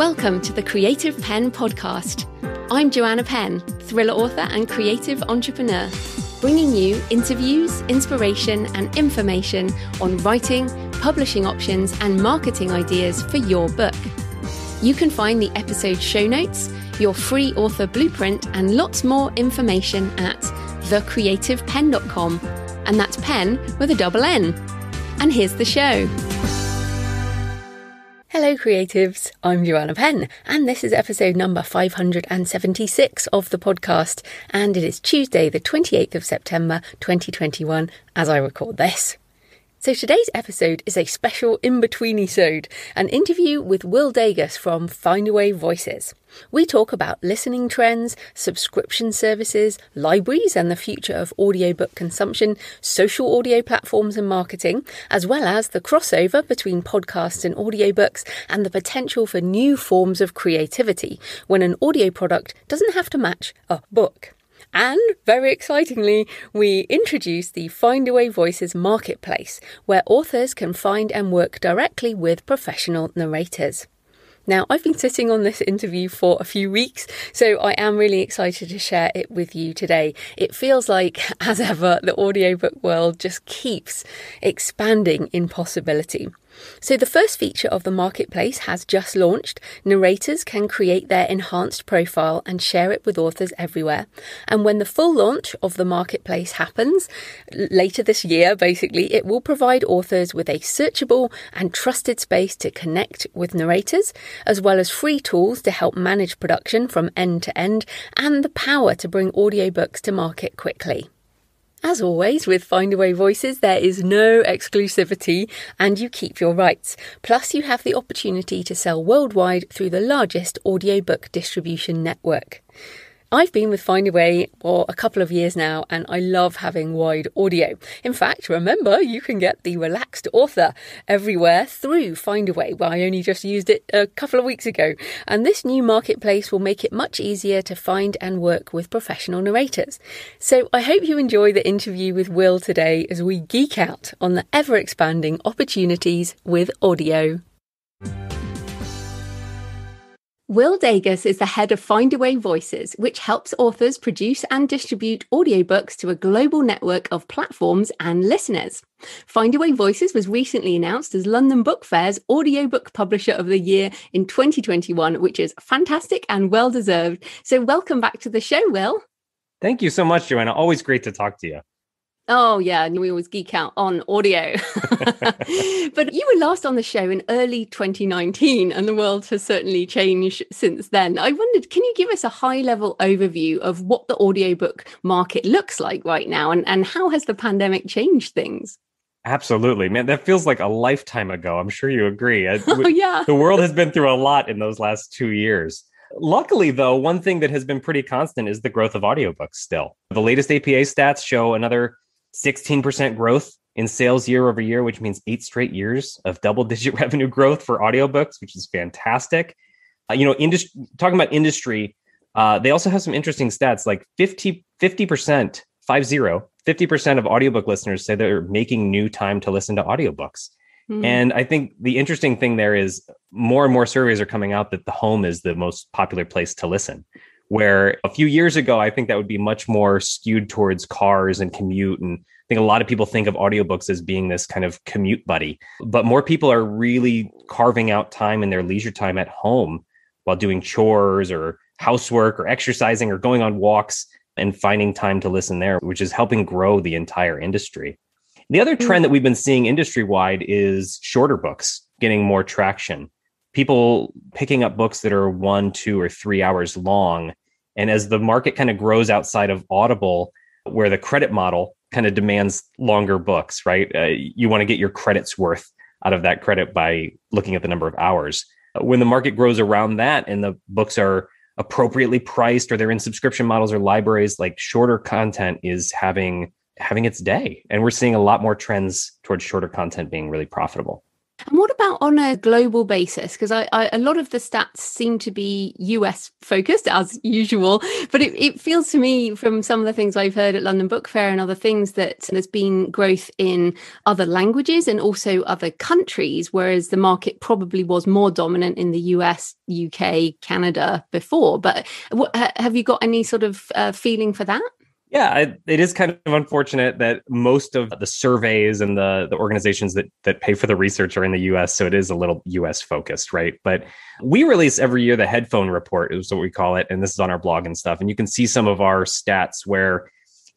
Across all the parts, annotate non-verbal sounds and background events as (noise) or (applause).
Welcome to the Creative Pen Podcast. I'm Joanna Penn, thriller author and creative entrepreneur, bringing you interviews, inspiration, and information on writing, publishing options, and marketing ideas for your book. You can find the episode show notes, your free author blueprint, and lots more information at thecreativepen.com. And that's pen with a double N. And here's the show. Hello, creatives. I'm Joanna Penn, and this is episode number 576 of the podcast. And it is Tuesday, the 28th of September, 2021, as I record this. So today's episode is a special in-between episode, an interview with Will Dagus from Find Away Voices. We talk about listening trends, subscription services, libraries and the future of audiobook consumption, social audio platforms and marketing, as well as the crossover between podcasts and audiobooks and the potential for new forms of creativity when an audio product doesn't have to match a book. And very excitingly, we introduce the Findaway Voices Marketplace, where authors can find and work directly with professional narrators. Now, I've been sitting on this interview for a few weeks, so I am really excited to share it with you today. It feels like, (laughs) as ever, the audiobook world just keeps expanding in possibility. So, the first feature of the marketplace has just launched. Narrators can create their enhanced profile and share it with authors everywhere. And when the full launch of the marketplace happens later this year, basically, it will provide authors with a searchable and trusted space to connect with narrators, as well as free tools to help manage production from end to end and the power to bring audiobooks to market quickly. As always, with Findaway Voices, there is no exclusivity and you keep your rights. Plus, you have the opportunity to sell worldwide through the largest audiobook distribution network. I've been with Find a Way for a couple of years now and I love having wide audio. In fact, remember you can get the relaxed author everywhere through Find a Way, where I only just used it a couple of weeks ago. And this new marketplace will make it much easier to find and work with professional narrators. So I hope you enjoy the interview with Will today as we geek out on the ever expanding opportunities with audio. Will Dagus is the head of Findaway Voices, which helps authors produce and distribute audiobooks to a global network of platforms and listeners. Findaway Voices was recently announced as London Book Fair's Audiobook Publisher of the Year in 2021, which is fantastic and well deserved. So, welcome back to the show, Will. Thank you so much, Joanna. Always great to talk to you. Oh, yeah. And we always geek out on audio. (laughs) but you were last on the show in early 2019, and the world has certainly changed since then. I wondered, can you give us a high level overview of what the audiobook market looks like right now, and, and how has the pandemic changed things? Absolutely, man. That feels like a lifetime ago. I'm sure you agree. (laughs) oh, yeah. The world has been through a lot in those last two years. Luckily, though, one thing that has been pretty constant is the growth of audiobooks still. The latest APA stats show another 16% growth in sales year over year, which means eight straight years of double digit (laughs) revenue growth for audiobooks, which is fantastic. Uh, you know, industry, talking about industry, uh, they also have some interesting stats like 50, 50%, 5 0, 50% of audiobook listeners say they're making new time to listen to audiobooks. Mm. And I think the interesting thing there is more and more surveys are coming out that the home is the most popular place to listen where a few years ago i think that would be much more skewed towards cars and commute and i think a lot of people think of audiobooks as being this kind of commute buddy but more people are really carving out time in their leisure time at home while doing chores or housework or exercising or going on walks and finding time to listen there which is helping grow the entire industry the other hmm. trend that we've been seeing industry wide is shorter books getting more traction people picking up books that are one, two, or three hours long and as the market kind of grows outside of Audible, where the credit model kind of demands longer books, right? Uh, you want to get your credit's worth out of that credit by looking at the number of hours. Uh, when the market grows around that and the books are appropriately priced or they're in subscription models or libraries, like shorter content is having having its day. And we're seeing a lot more trends towards shorter content being really profitable. And what about on a global basis? Because I, I, a lot of the stats seem to be US focused as usual, but it, it feels to me from some of the things I've heard at London Book Fair and other things that there's been growth in other languages and also other countries, whereas the market probably was more dominant in the US, UK, Canada before. But what, have you got any sort of uh, feeling for that? Yeah, it is kind of unfortunate that most of the surveys and the, the organizations that, that pay for the research are in the US. So it is a little US focused, right? But we release every year the headphone report, is what we call it. And this is on our blog and stuff. And you can see some of our stats where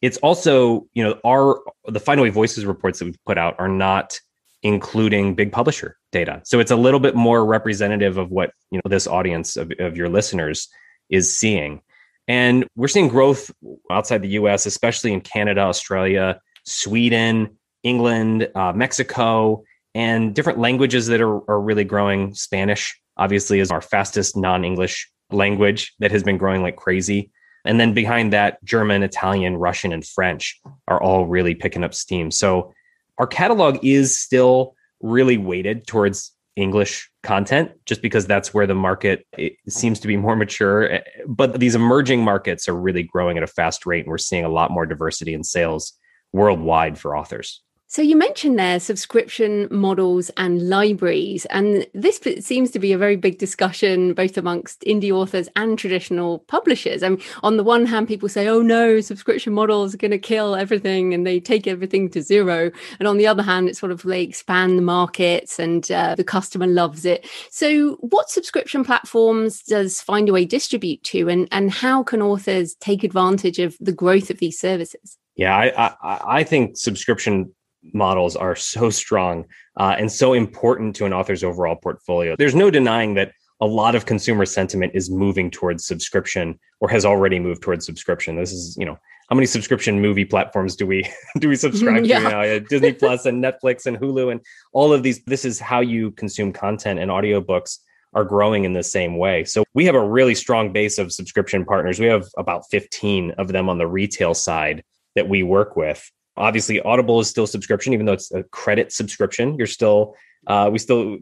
it's also, you know, our the final Away Voices reports that we put out are not including big publisher data. So it's a little bit more representative of what, you know, this audience of, of your listeners is seeing. And we're seeing growth outside the US, especially in Canada, Australia, Sweden, England, uh, Mexico, and different languages that are, are really growing. Spanish, obviously, is our fastest non English language that has been growing like crazy. And then behind that, German, Italian, Russian, and French are all really picking up steam. So our catalog is still really weighted towards English content just because that's where the market seems to be more mature. Eh, but these emerging markets are really growing at a fast rate, and we're seeing a lot more diversity in sales worldwide for authors. So you mentioned there subscription models and libraries, and this seems to be a very big discussion both amongst indie authors and traditional publishers. I mean, on the one hand, people say, "Oh no, subscription models are going to kill everything and they take everything to zero," and on the other hand, it's sort of they expand the markets and uh, the customer loves it. So, what subscription platforms does Findaway distribute to, and and how can authors take advantage of the growth of these services? Yeah, I, I, I think subscription models are so strong uh, and so important to an author's overall portfolio. There's no denying that a lot of consumer sentiment is moving towards subscription or has already moved towards subscription. This is, you know, how many subscription movie platforms do we (laughs) do we subscribe (laughs) yeah. to now? Yeah, Disney Plus and Netflix and Hulu and all of these. This is how you consume content and audiobooks are growing in the same way. So we have a really strong base of subscription partners. We have about 15 of them on the retail side that we work with obviously audible is still subscription even though it's a credit subscription you're still uh, we still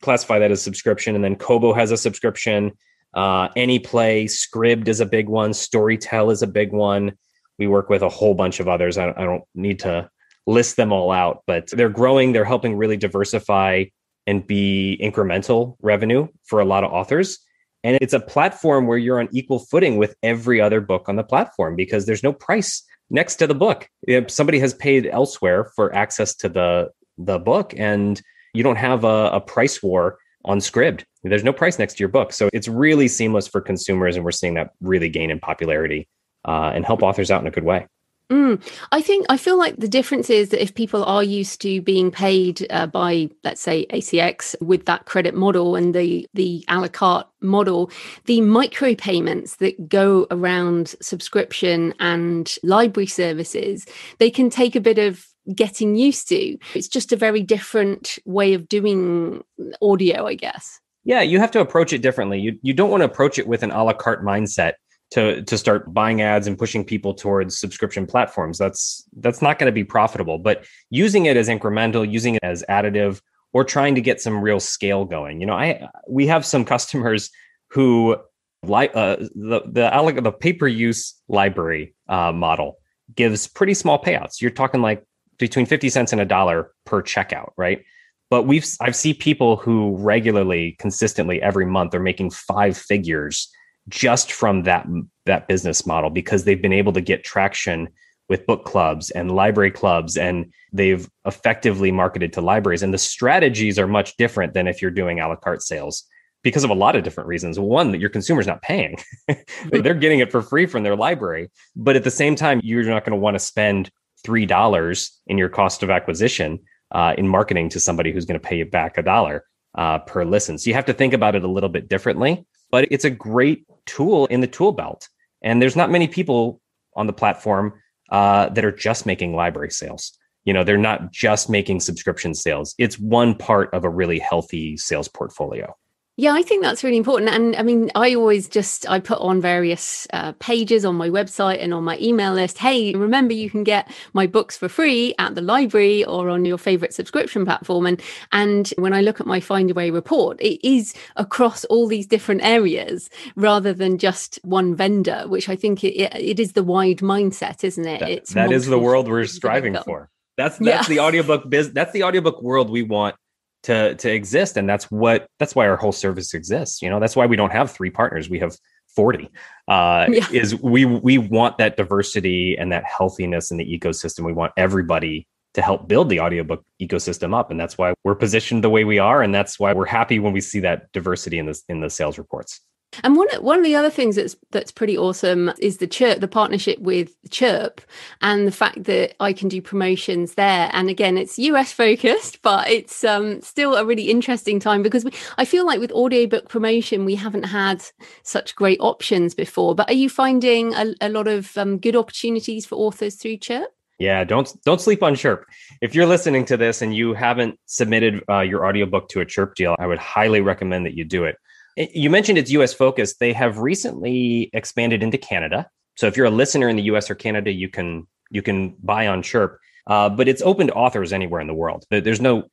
classify that as subscription and then kobo has a subscription uh, any play scribd is a big one storytel is a big one we work with a whole bunch of others I, I don't need to list them all out but they're growing they're helping really diversify and be incremental revenue for a lot of authors and it's a platform where you're on equal footing with every other book on the platform because there's no price next to the book. If somebody has paid elsewhere for access to the the book, and you don't have a, a price war on Scribd. There's no price next to your book, so it's really seamless for consumers, and we're seeing that really gain in popularity uh, and help authors out in a good way. Mm. I think I feel like the difference is that if people are used to being paid uh, by, let's say, ACX with that credit model and the the a la carte model, the micro payments that go around subscription and library services, they can take a bit of getting used to. It's just a very different way of doing audio, I guess. Yeah, you have to approach it differently. You you don't want to approach it with an a la carte mindset to to start buying ads and pushing people towards subscription platforms that's that's not going to be profitable but using it as incremental using it as additive or trying to get some real scale going you know i we have some customers who like uh, the the the pay per use library uh, model gives pretty small payouts you're talking like between 50 cents and a dollar per checkout right but we've i've seen people who regularly consistently every month are making five figures just from that that business model because they've been able to get traction with book clubs and library clubs and they've effectively marketed to libraries and the strategies are much different than if you're doing a la carte sales because of a lot of different reasons one that your consumer's not paying (laughs) they're getting it for free from their library but at the same time you're not going to want to spend three dollars in your cost of acquisition uh, in marketing to somebody who's going to pay you back a dollar uh, per listen so you have to think about it a little bit differently but it's a great tool in the tool belt. And there's not many people on the platform uh, that are just making library sales. You know, they're not just making subscription sales. It's one part of a really healthy sales portfolio. Yeah, I think that's really important. And I mean, I always just I put on various uh, pages on my website and on my email list. Hey, remember you can get my books for free at the library or on your favorite subscription platform. And and when I look at my Find Your Way report, it is across all these different areas rather than just one vendor, which I think it, it is the wide mindset, isn't it? That, it's that is the world we're striving for. That's that's yeah. the audiobook biz. That's the audiobook world we want to to exist and that's what that's why our whole service exists you know that's why we don't have three partners we have 40 uh, yeah. is we we want that diversity and that healthiness in the ecosystem we want everybody to help build the audiobook ecosystem up and that's why we're positioned the way we are and that's why we're happy when we see that diversity in this in the sales reports and one one of the other things that's that's pretty awesome is the chirp, the partnership with Chirp, and the fact that I can do promotions there. And again, it's US focused, but it's um, still a really interesting time because we, I feel like with audiobook promotion, we haven't had such great options before. But are you finding a, a lot of um, good opportunities for authors through Chirp? Yeah, don't don't sleep on Chirp. If you're listening to this and you haven't submitted uh, your audiobook to a Chirp deal, I would highly recommend that you do it. Eh, you mentioned it's US focused. They have recently expanded into Canada. So if you're a listener in the US or Canada, you can you can buy on Chirp. Uh, but it's open to authors anywhere in the world. There's no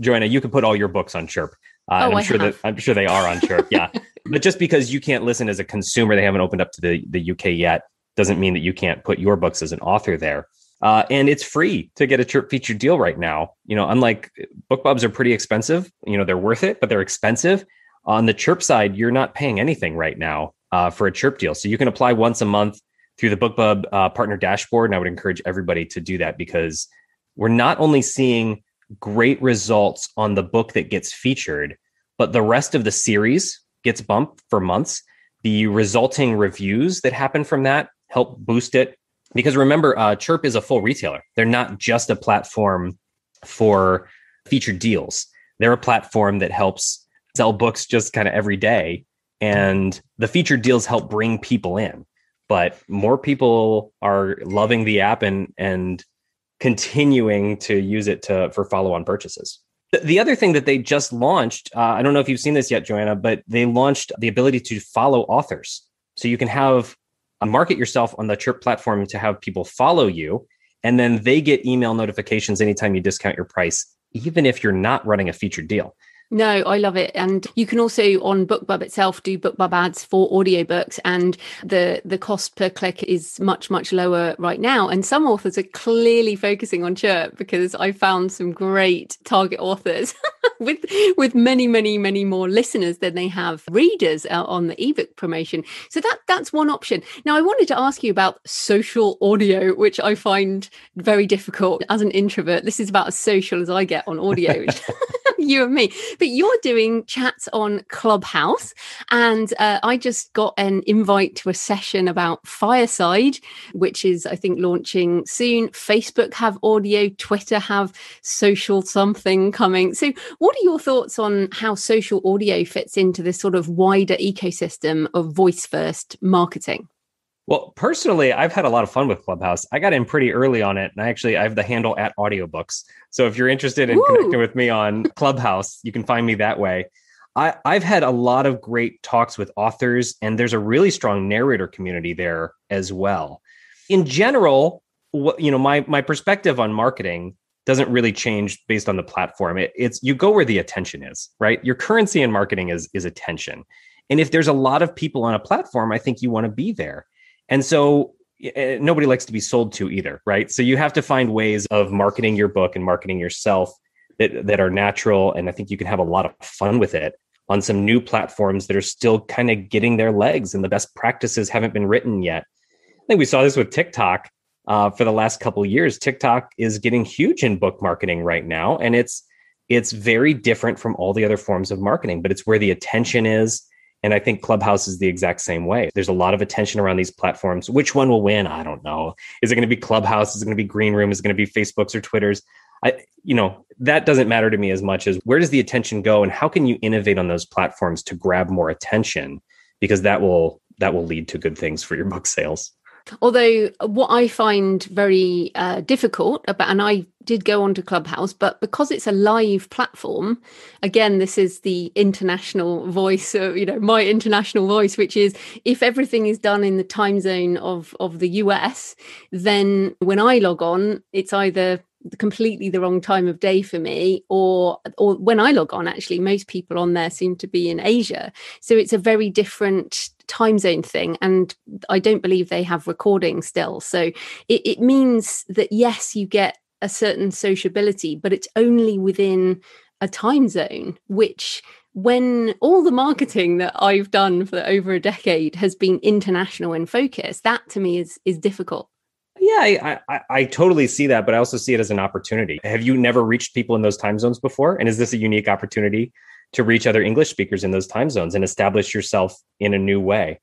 Joanna, you can put all your books on Chirp. Uh, oh, I'm I sure have. that I'm sure they are on Chirp. Yeah. (laughs) but just because you can't listen as a consumer, they haven't opened up to the, the UK yet, doesn't mean that you can't put your books as an author there. Uh, and it's free to get a Chirp feature deal right now. You know, unlike eh, BookBub's are pretty expensive. You know, they're worth it, but they're expensive. On the chirp side, you're not paying anything right now uh, for a chirp deal. So you can apply once a month through the BookBub uh, partner dashboard. And I would encourage everybody to do that because we're not only seeing great results on the book that gets featured, but the rest of the series gets bumped for months. The resulting reviews that happen from that help boost it. Because remember, uh, Chirp is a full retailer. They're not just a platform for featured deals. They're a platform that helps sell books just kind of every day. And the featured deals help bring people in. But more people are loving the app and and continuing to use it to for follow-on purchases. The other thing that they just launched, uh, I don't know if you've seen this yet, Joanna, but they launched the ability to follow authors. So you can have uh, market yourself on the Chirp platform to have people follow you, and then they get email notifications anytime you discount your price, even if you're not running a featured deal. No, I love it. And you can also on BookBub itself do BookBub ads for audiobooks and the the cost per click is much much lower right now and some authors are clearly focusing on chirp because I found some great target authors (laughs) with with many many many more listeners than they have readers uh, on the ebook promotion. So that that's one option. Now I wanted to ask you about social audio which I find very difficult as an introvert. This is about as social as I get on audio. (laughs) (laughs) you and me. But you're doing chats on Clubhouse, and uh, I just got an invite to a session about Fireside, which is I think launching soon. Facebook have audio, Twitter have social something coming. So, what are your thoughts on how social audio fits into this sort of wider ecosystem of voice first marketing? Well, personally, I've had a lot of fun with Clubhouse. I got in pretty early on it, and I actually I have the handle at audiobooks. So if you're interested in Ooh. connecting with me on Clubhouse, you can find me that way. I, I've had a lot of great talks with authors, and there's a really strong narrator community there as well. In general, what you know, my my perspective on marketing doesn't really change based on the platform. It, it's you go where the attention is, right? Your currency in marketing is is attention. And if there's a lot of people on a platform, I think you want to be there. And so eh, nobody likes to be sold to either, right? So you have to find ways of marketing your book and marketing yourself that, that are natural. And I think you can have a lot of fun with it on some new platforms that are still kind of getting their legs and the best practices haven't been written yet. I think we saw this with TikTok uh, for the last couple years. TikTok is getting huge in book marketing right now, and it's it's very different from all the other forms of marketing, but it's where the attention is. And I think Clubhouse is the exact same way. There's a lot of attention around these platforms. Which one will win? I don't know. Is it going to be Clubhouse? Is it going to be Green Room? Is it going to be Facebook's or Twitter's? I, you know, that doesn't matter to me as much as where does the attention go and how can you innovate on those platforms to grab more attention? Because that will that will lead to good things for your book sales. Although uh, what I find very uh, difficult about, and I did go onto Clubhouse, but because it's a live platform, again, this is the international voice, uh, you know, my international voice, which is if everything is done in the time zone of of the US, then when I log on, it's either completely the wrong time of day for me or or when I log on actually most people on there seem to be in Asia so it's a very different time zone thing and I don't believe they have recording still so it, it means that yes you get a certain sociability but it's only within a time zone which when all the marketing that I've done for over a decade has been international in focus that to me is is difficult yeah, I, I, I, totally see that, but I also see it as an opportunity. Have you never reached people in those time zones before? And is this a unique opportunity to reach other English speakers in those time zones and establish yourself in a new way?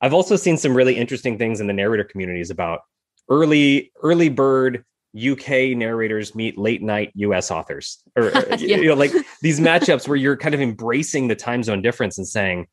I've also seen some really interesting things in the narrator communities about early early bird UK narrators meet late night US authors, or (laughs) uh, yeah. you know, like these matchups where you're kind of embracing the time zone difference and saying,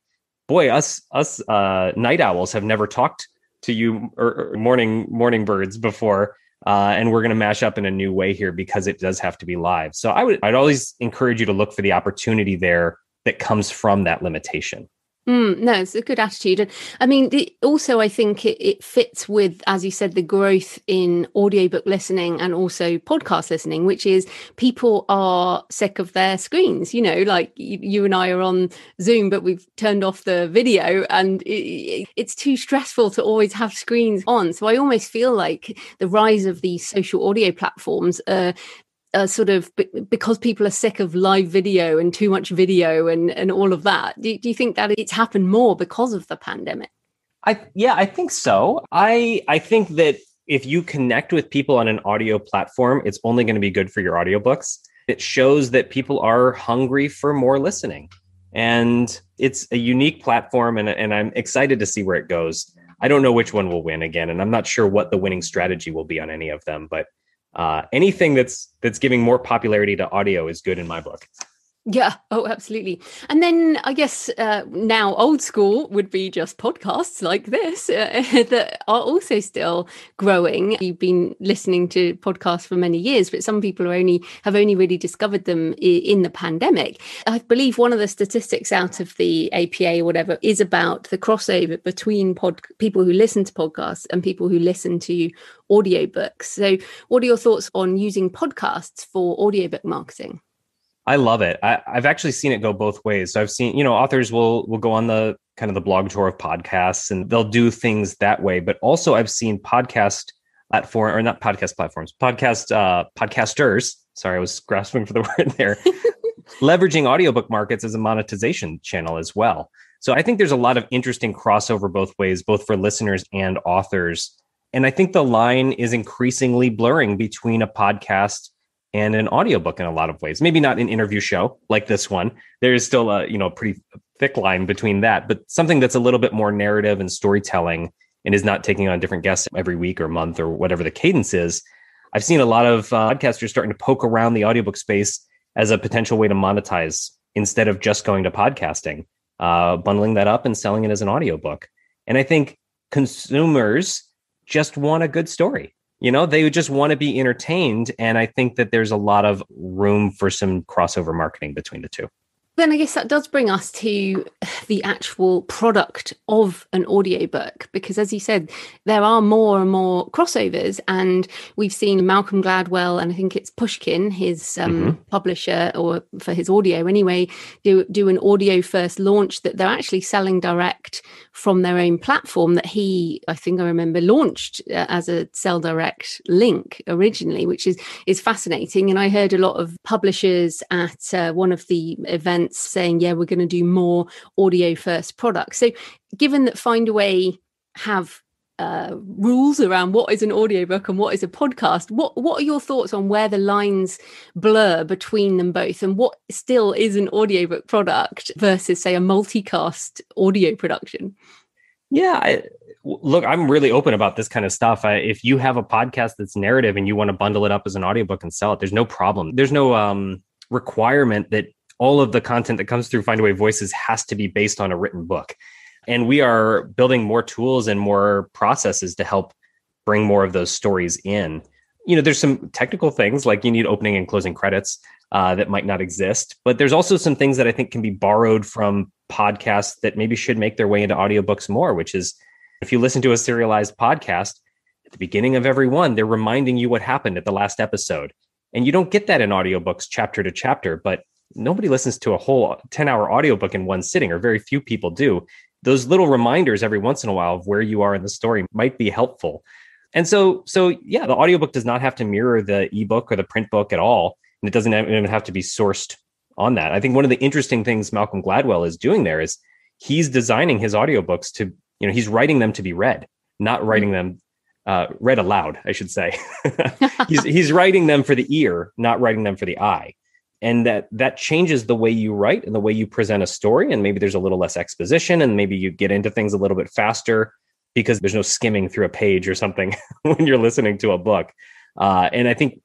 "Boy, us us uh, night owls have never talked to you or, or morning morning birds before uh, and we're going to mash up in a new way here because it does have to be live so i would i'd always encourage you to look for the opportunity there that comes from that limitation Mm, no, it's a good attitude. And I mean, the, also, I think it, it, fits with, as you said, the growth in audiobook listening and also podcast listening, which is people are sick of their screens. You know, like you, you and I are on Zoom, but we've turned off the video and it, it's too stressful to always have screens on. So I almost feel like the rise of these social audio platforms are uh, sort of because people are sick of live video and too much video and and all of that do, do you think that it's happened more because of the pandemic i yeah i think so i i think that if you connect with people on an audio platform it's only going to be good for your audiobooks it shows that people are hungry for more listening and it's a unique platform and, and i'm excited to see where it goes i don't know which one will win again and i'm not sure what the winning strategy will be on any of them but uh, anything that's that's giving more popularity to audio is good in my book. Yeah. Oh, absolutely. And then I guess uh, now old school would be just podcasts like this uh, (laughs) that are also still growing. You've been listening to podcasts for many years, but some people are only have only really discovered them in the pandemic. I believe one of the statistics out of the APA or whatever is about the crossover between pod- people who listen to podcasts and people who listen to audiobooks. So, what are your thoughts on using podcasts for audiobook marketing? I love it. I, have actually seen it go both ways. So I've seen, you know, authors will will go on the kind of the blog tour of podcasts and they'll do things that way. But also I've seen podcast platform or not podcast platforms, podcast uh, podcasters. Sorry, I was grasping for the (laughs) word there. (laughs) leveraging audiobook markets as a monetization channel as well. So I think there's a lot of interesting crossover both ways, both for listeners and authors. And I think the line is increasingly blurring between a podcast and an audiobook in a lot of ways. Maybe not an interview show like this one. There is still a you know pretty thick line between that, but something that's a little bit more narrative and storytelling and is not taking on different guests every week or month or whatever the cadence is. I've seen a lot of uh, podcasters starting to poke around the audiobook space as a potential way to monetize instead of just going to podcasting, uh, bundling that up and selling it as an audiobook. And I think consumers just want a good story you know they just want to be entertained and i think that there's a lot of room for some crossover marketing between the two then I guess that does bring us to the actual product of an audiobook, because as you said, there are more and more crossovers. And we've seen Malcolm Gladwell, and I think it's Pushkin, his um, mm-hmm. publisher, or for his audio anyway, do, do an audio first launch that they're actually selling direct from their own platform that he, I think I remember, launched uh, as a sell direct link originally, which is, is fascinating. And I heard a lot of publishers at uh, one of the events events saying, yeah, we're going to do more audio first products. So, given that Findaway have uh, rules around what is an audiobook and what is a podcast. What what are your thoughts on where the lines blur between them both and what still is an audiobook product versus say a multicast audio production? Yeah, I, look, I'm really open about this kind of stuff. I, if you have a podcast that's narrative and you want to bundle it up as an audiobook and sell it, there's no problem. There's no um, requirement that all of the content that comes through Find Voices has to be based on a written book. And we are building more tools and more processes to help bring more of those stories in. You know, there's some technical things like you need opening and closing credits uh, that might not exist, but there's also some things that I think can be borrowed from podcasts that maybe should make their way into audiobooks more, which is if you listen to a serialized podcast, at the beginning of every one, they're reminding you what happened at the last episode. And you don't get that in audiobooks chapter to chapter, but nobody listens to a whole 10 hour audiobook in one sitting, or very few people do. Those little reminders every once in a while of where you are in the story might be helpful. And so, so yeah, the audiobook does not have to mirror the ebook or the print book at all. And it doesn't even have to be sourced on that. I think one of the interesting things Malcolm Gladwell is doing there is he's designing his audiobooks to, you know, he's writing them to be read, not mm-hmm. writing them uh, read aloud, I should say. (laughs) (laughs) he's, he's writing them for the ear, not writing them for the eye and that that changes the way you write and the way you present a story and maybe there's a little less exposition and maybe you get into things a little bit faster because there's no skimming through a page or something (laughs) when you're listening to a book uh, and i think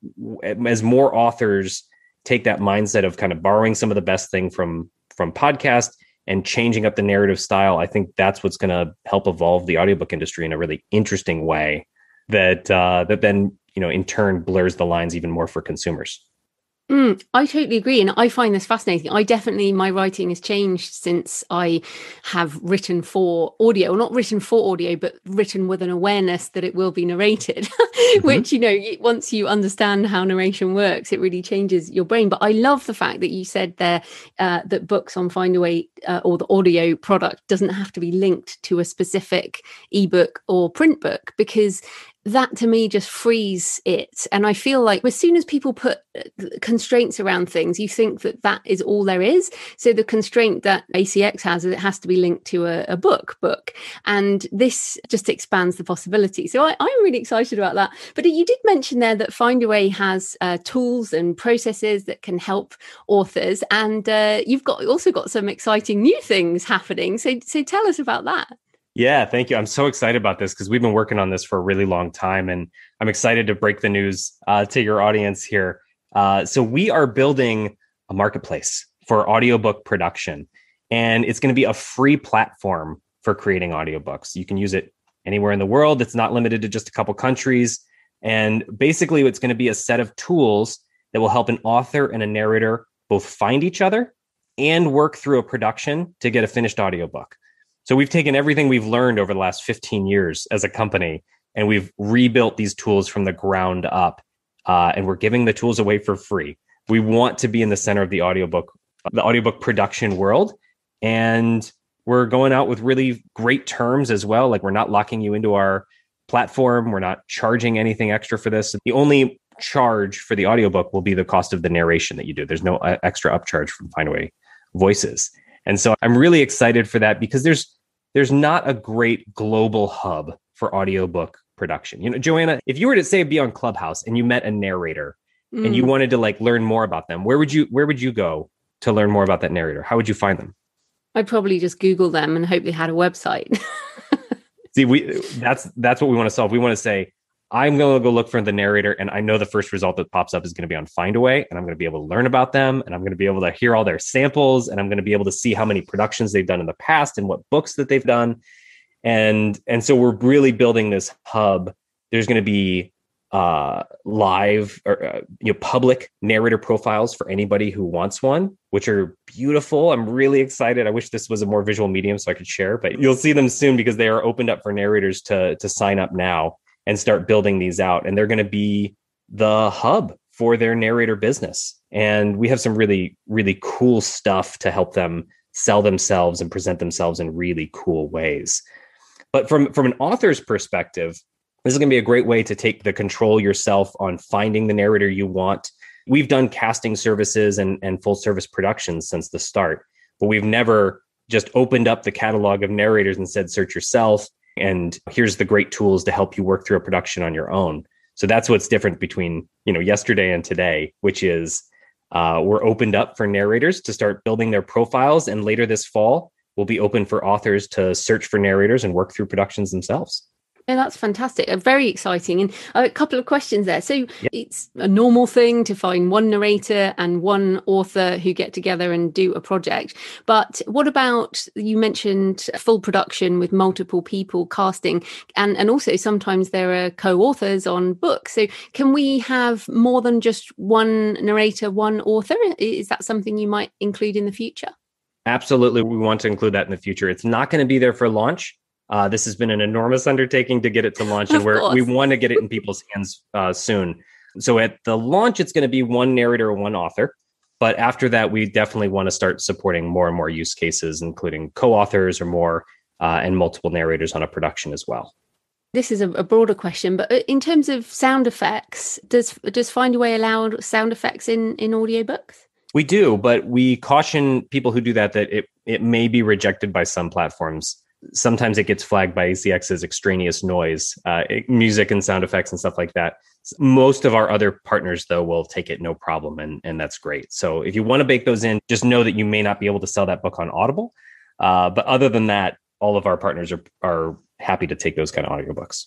as more authors take that mindset of kind of borrowing some of the best thing from from podcast and changing up the narrative style i think that's what's going to help evolve the audiobook industry in a really interesting way that uh, that then you know in turn blurs the lines even more for consumers Mm, I totally agree. And I find this fascinating. I definitely, my writing has changed since I have written for audio, well, not written for audio, but written with an awareness that it will be narrated, (laughs) mm-hmm. which, you know, once you understand how narration works, it really changes your brain. But I love the fact that you said there uh, that books on Findaway uh, or the audio product doesn't have to be linked to a specific ebook or print book, because that to me just frees it and i feel like as soon as people put uh, constraints around things you think that that is all there is so the constraint that acx has is it has to be linked to a, a book book and this just expands the possibility so I, am really excited about that but you did mention there that findaway has uh, tools and processes that can help authors and uh, you've got also got some exciting new things happening so so tell us about that yeah, thank you. I'm so excited about this because we've been working on this for a really long time, and I'm excited to break the news uh, to your audience here. Uh, so, we are building a marketplace for audiobook production, and it's going to be a free platform for creating audiobooks. You can use it anywhere in the world, it's not limited to just a couple countries. And basically, it's going to be a set of tools that will help an author and a narrator both find each other and work through a production to get a finished audiobook. So we've taken everything we've learned over the last 15 years as a company and we've rebuilt these tools from the ground up. Uh, and we're giving the tools away for free. We want to be in the center of the audiobook, the audiobook production world. And we're going out with really great terms as well. Like we're not locking you into our platform. We're not charging anything extra for this. The only charge for the audiobook will be the cost of the narration that you do. There's no uh, extra upcharge from Findaway Voices. And so I'm really excited for that because there's there's not a great global hub for audiobook production. You know, Joanna, if you were to say be on Clubhouse and you met a narrator mm. and you mm. wanted to like learn more about them, where would you where would you go to learn more about that narrator? How would you find them? I'd probably just Google them and hope they had a website. (laughs) See, we that's that's what we want to solve. We want to say I'm going to go look for the narrator, and I know the first result that pops up is going to be on Findaway, and I'm going to be able to learn about them, and I'm going to be able to hear all their samples, and I'm going to be able to see how many productions they've done in the past and what books that they've done, and and so we're really building this hub. There's going to be uh, live or uh, you know public narrator profiles for anybody who wants one, which are beautiful. I'm really excited. I wish this was a more visual medium so I could share, but you'll see them soon because they are opened up for narrators to to sign up now and start building these out. And they're going to be the hub for their narrator business. And we have some really, really cool stuff to help them sell themselves and present themselves in really cool ways. But from, from an author's perspective, this is going to be a great way to take the control yourself on finding the narrator you want. We've done casting services and, and full service productions since the start, but we've never just opened up the catalog of narrators and said, search yourself and here's the great tools to help you work through a production on your own so that's what's different between you know yesterday and today which is uh, we're opened up for narrators to start building their profiles and later this fall we'll be open for authors to search for narrators and work through productions themselves yeah, that's fantastic. Very exciting. And a uh, couple of questions there. So it's a normal thing to find one narrator and one author who get together and do a project. But what about you mentioned full production with multiple people casting and, and also sometimes there are co-authors on books. So can we have more than just one narrator, one author? Is that something you might include in the future? Absolutely. We want to include that in the future. It's not going to be there for launch uh, this has been an enormous undertaking to get it to launch, and we're, we want to get it in people's hands uh, soon. So at the launch, it's going to be one narrator, one author. But after that, we definitely want to start supporting more and more use cases, including co authors or more, uh, and multiple narrators on a production as well. This is a, a, broader question, but uh, in terms of sound effects, does does Find a Way allow sound effects in in audiobooks? We do, but we caution people who do that that it it may be rejected by some platforms sometimes it gets flagged by ACX as extraneous noise, uh, music and sound effects and stuff like that. Most of our other partners, though, will take it no problem, and, and that's great. So if you want to bake those in, just know that you may not be able to sell that book on Audible. Uh, but other than that, all of our partners are, are happy to take those kind of audiobooks.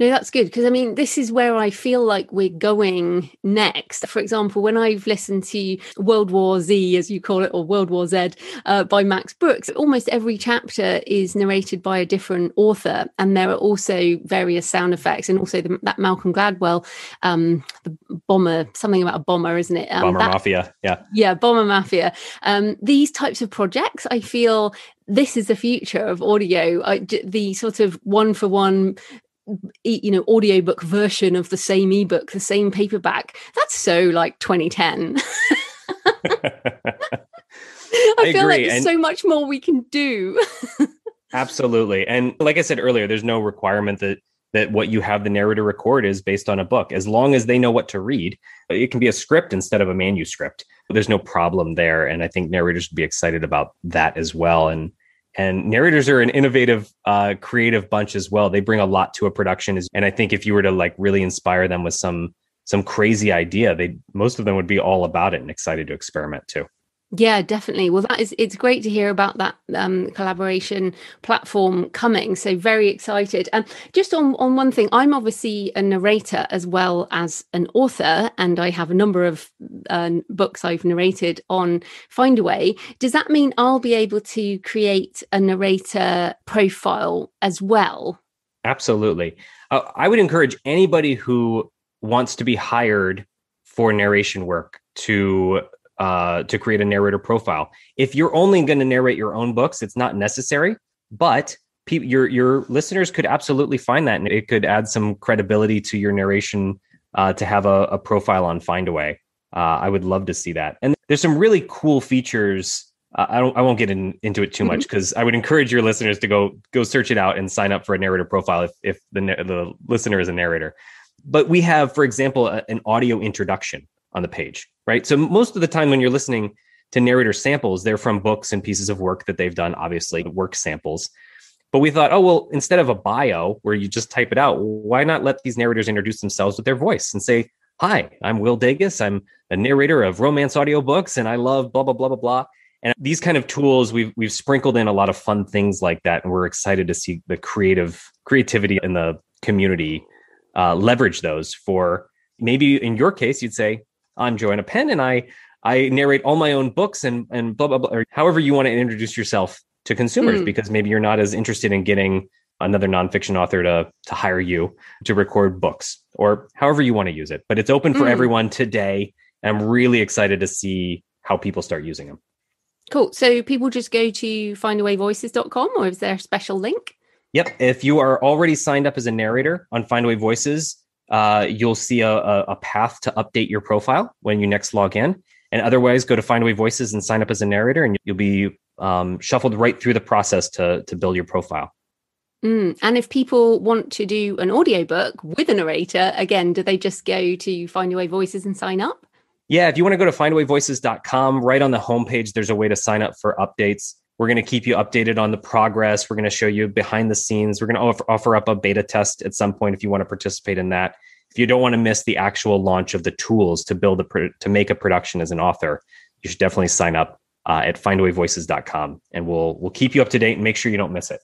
No, that's good. Because I mean, this is where I feel like we're going next. For example, when I've listened to World War Z, as you call it, or World War Z uh, by Max Brooks, almost every chapter is narrated by a different author. And there are also various sound effects and also the, that Malcolm Gladwell, um, the bomber, something about a bomber, isn't it? Um, bomber that, Mafia. Yeah. Yeah, Bomber Mafia. Um, these types of projects, I feel this is the future of audio. I, the sort of one for one you know audiobook version of the same ebook the same paperback that's so like 2010 (laughs) (laughs) I, I, feel agree. like there's and so much more we can do. (laughs) absolutely. And like I said earlier, there's no requirement that that what you have the narrator record is based on a book. As long as they know what to read, it can be a script instead of a manuscript. There's no problem there. And I think narrators would be excited about that as well. And and narrators are an innovative, uh, creative bunch as well. They bring a lot to a production, and I think if you were to like really inspire them with some some crazy idea, they most of them would be all about it and excited to experiment too. Yeah, definitely. Well, that is it's great to hear about that um, collaboration platform coming. So very excited. And um, just on on one thing, I'm obviously a narrator as well as an author, and I have a number of um, books I've narrated on Findaway. Does that mean I'll be able to create a narrator profile as well? Absolutely. Uh, I would encourage anybody who wants to be hired for narration work to uh, to create a narrator profile. If you're only going to narrate your own books, it's not necessary, but pe- your your listeners could absolutely find that, and it could add some credibility to your narration uh, to have a, a, profile on Findaway. Uh, I would love to see that. And there's some really cool features. Uh, I don't. I won't get in, into it too mm-hmm. much because I would encourage your listeners to go go search it out and sign up for a narrator profile if if the the listener is a narrator. But we have, for example, a, an audio introduction on the page right? So most of the time when you're listening to narrator samples, they're from books and pieces of work that they've done, obviously, work samples. But we thought, oh, well, instead of a bio where you just type it out, why not let these narrators introduce themselves with their voice and say, Hi, I'm Will Dagus. I'm a narrator of romance audiobooks and I love blah, blah, blah, blah, blah. And these kind of tools, we've we've sprinkled in a lot of fun things like that. And we're excited to see the creative creativity in the community uh, leverage those for maybe in your case, you'd say, I'm Joanna Penn, and I I narrate all my own books and and blah blah blah, or however you want to introduce yourself to consumers, mm. because maybe you're not as interested in getting another nonfiction author to to hire you to record books or however you want to use it. But it's open for mm. everyone today. I'm really excited to see how people start using them. Cool. So people just go to findawayvoices.com or is there a special link? Yep. If you are already signed up as a narrator on Findaway Voices, uh, you'll see a, a, path to update your profile when you next log in. And otherwise, go to Findaway Voices and sign up as a narrator, and you'll be um, shuffled right through the process to, to build your profile. Mm. And if people want to do an audiobook with a narrator, again, do they just go to Findaway Voices and sign up? Yeah, if you want to go to findawayvoices.com, right on the homepage, there's a way to sign up for updates. We're going to keep you updated on the progress. We're going to show you behind the scenes. We're going to offer up a beta test at some point if you want to participate in that. If you don't want to miss the actual launch of the tools to build a to make a production as an author, you should definitely sign up uh, at findawayvoices.com and we'll we'll keep you up to date and make sure you don't miss it.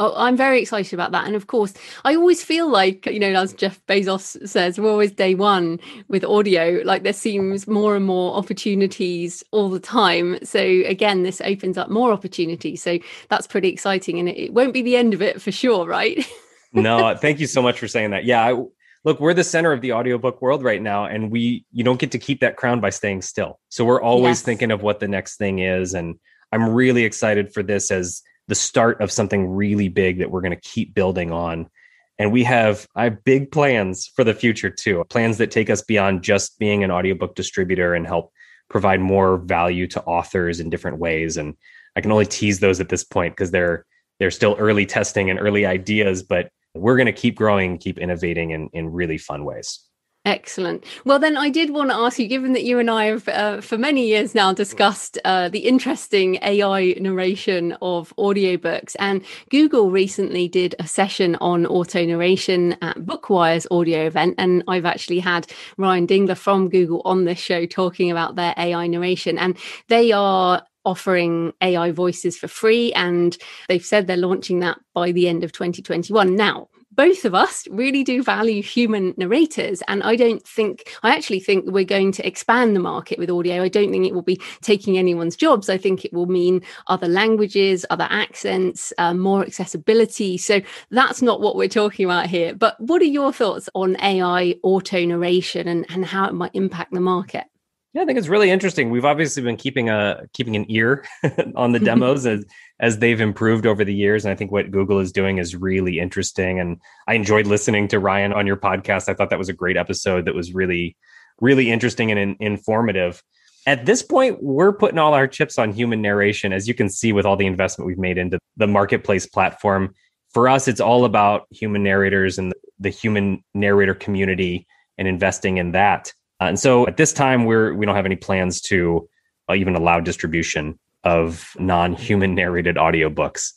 Oh, I'm very excited about that. And of course, I always feel like, you know, as Jeff Bezos says, we're always day one with audio. Like there seems more and more opportunities all the time. So again, this opens up more opportunities. So that's pretty exciting. And it, won't be the end of it for sure, right? (laughs) no, (laughs) thank you so much for saying that. Yeah. I, look, we're the center of the audiobook world right now. And we, you don't get to keep that crown by staying still. So we're always yes. thinking of what the next thing is. And I'm really excited for this as, the start of something really big that we're going to keep building on. And we have I have big plans for the future too. Plans that take us beyond just being an audiobook distributor and help provide more value to authors in different ways. And I can only tease those at this point because they're they're still early testing and early ideas, but we're going to keep growing, keep innovating in, in really fun ways. Excellent. Well, then I did want to ask you, given that you and I have uh, for many years now discussed uh, the interesting AI narration of audiobooks, and Google recently did a session on auto narration at Bookwire's audio event. And I've actually had Ryan Dingler from Google on this show talking about their AI narration. And they are offering AI voices for free, and they've said they're launching that by the end of 2021. Now, both of us really do value human narrators. And I don't think, I actually think we're going to expand the market with audio. I don't think it will be taking anyone's jobs. I think it will mean other languages, other accents, uh, more accessibility. So that's not what we're talking about here. But what are your thoughts on AI auto narration and, and how it might impact the market? Yeah, I think it's really interesting. We've obviously been keeping a keeping an ear (laughs) on the (laughs) demos as as they've improved over the years, and I think what Google is doing is really interesting. And I enjoyed listening to Ryan on your podcast. I thought that was a great episode that was really, really interesting and in, informative. At this point, we're putting all our chips on human narration, as you can see with all the investment we've made into the marketplace platform. For us, it's all about human narrators and the human narrator community and investing in that uh, and so at this time, we're we don't have any plans to uh, even allow distribution of non-human narrated audiobooks.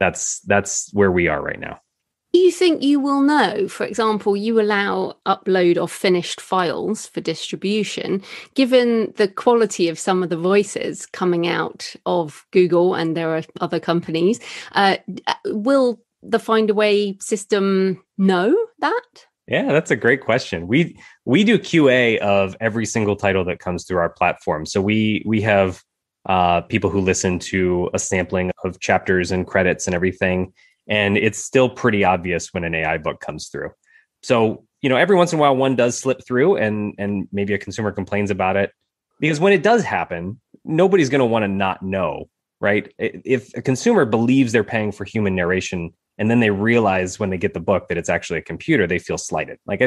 That's that's where we are right now. Do you think you will know, for example, you allow upload of finished files for distribution, given the quality of some of the voices coming out of Google and there are other companies, uh, uh will the find a way system know that? Yeah, that's a great question. We we do QA of every single title that comes through our platform. So we we have uh, people who listen to a sampling of chapters and credits and everything, and it's still pretty obvious when an AI book comes through. So you know, every once in a while, one does slip through, and and maybe a consumer complains about it because when it does happen, nobody's going to want to not know, right? If a consumer believes they're paying for human narration, and then they realize when they get the book that it's actually a computer they feel slighted like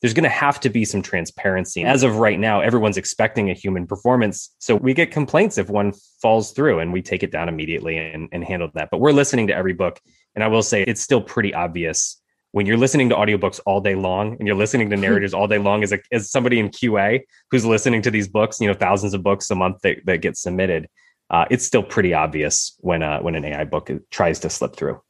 there's going to have to be some transparency as of right now everyone's expecting a human performance so we get complaints if one falls through and we take it down immediately and, and handle that but we're listening to every book and i will say it's still pretty obvious when you're listening to audiobooks all day long and you're listening to (laughs) narrators all day long as, a, as somebody in qa who's listening to these books you know thousands of books a month that, that get submitted uh, it's still pretty obvious when uh, when an ai book tries to slip through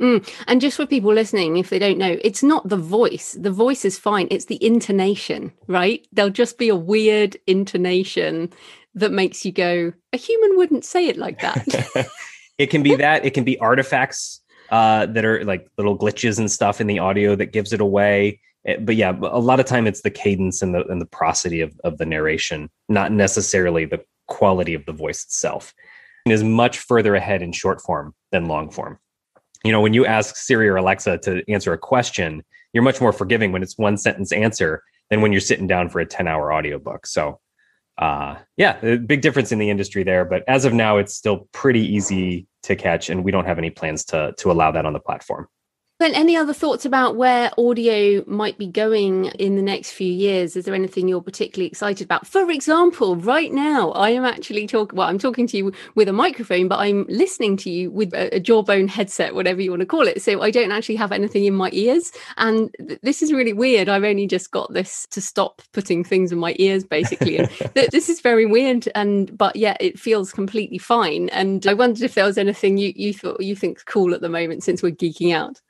Mm. And just for people listening, if they don't know, it's not the voice. The voice is fine. It's the intonation, right? There'll just be a weird intonation that makes you go, a human wouldn't say it like that. (laughs) it can be that. It can be artifacts uh, that are like little glitches and stuff in the audio that gives it away. It, eh, but yeah, a lot of time it's the cadence and the and the prosody of, of the narration, not necessarily the quality of the voice itself. is much further ahead in short form than long form you know, when you ask Siri or Alexa to answer a question, you're much more forgiving when it's one sentence answer than when you're sitting down for a 10 hour audiobook. So, uh, yeah, big difference in the industry there. But as of now, it's still pretty easy to catch, and we don't have any plans to to allow that on the platform. Ben, any other thoughts about where audio might be going in the next few years? Is there anything you're particularly excited about? For example, right now, I am actually talking, well, I'm talking to you with a microphone, but I'm listening to you with a, a jawbone headset, whatever you want to call it. So I don't actually have anything in my ears. And th- this is really weird. I've only just got this to stop putting things in my ears, basically. (laughs) th- this is very weird. And, but yeah, it feels completely fine. And I wondered if there was anything you, you thought you think cool at the moment since we're geeking out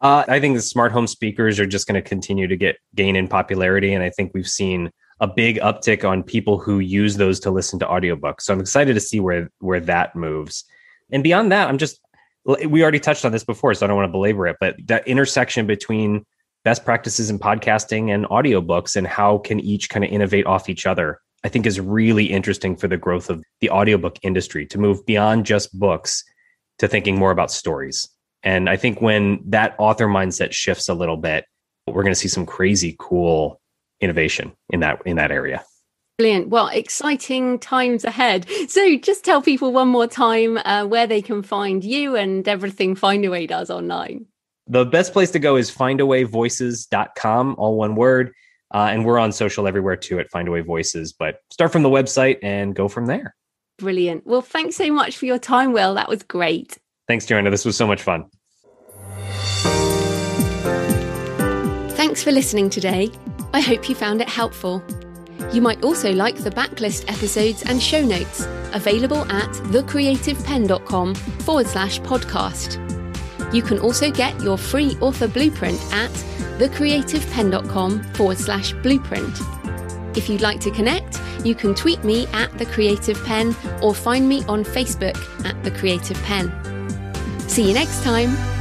uh, I think the smart home speakers are just going to continue to get gain in popularity, and I think we've seen a big uptick on people who use those to listen to audiobooks. So I'm excited to see where where that moves. And beyond that, I'm just we already touched on this before, so I don't want to belabor it, but that intersection between best practices in podcasting and audiobooks and how can each kind of innovate off each other, I think is really interesting for the growth of the audiobook industry to move beyond just books to thinking more about stories. And I think when that author mindset shifts a little bit, we're going to see some crazy cool innovation in that in that area. Brilliant. Well, exciting times ahead. So just tell people one more time uh, where they can find you and everything Find a Way does online. The best place to go is findawayvoices.com, all one word. Uh, and we're on social everywhere too at Find Voices, but start from the website and go from there. Brilliant. Well, thanks so much for your time, Will. That was great. Thanks, Joanna. This was so much fun. Thanks for listening today. I hope you found it helpful. You might also like the backlist episodes and show notes available at thecreativepen.com forward slash podcast. You can also get your free author blueprint at thecreativepen.com forward slash blueprint. If you'd like to connect, you can tweet me at The Creative Pen or find me on Facebook at The Creative Pen. See you next time.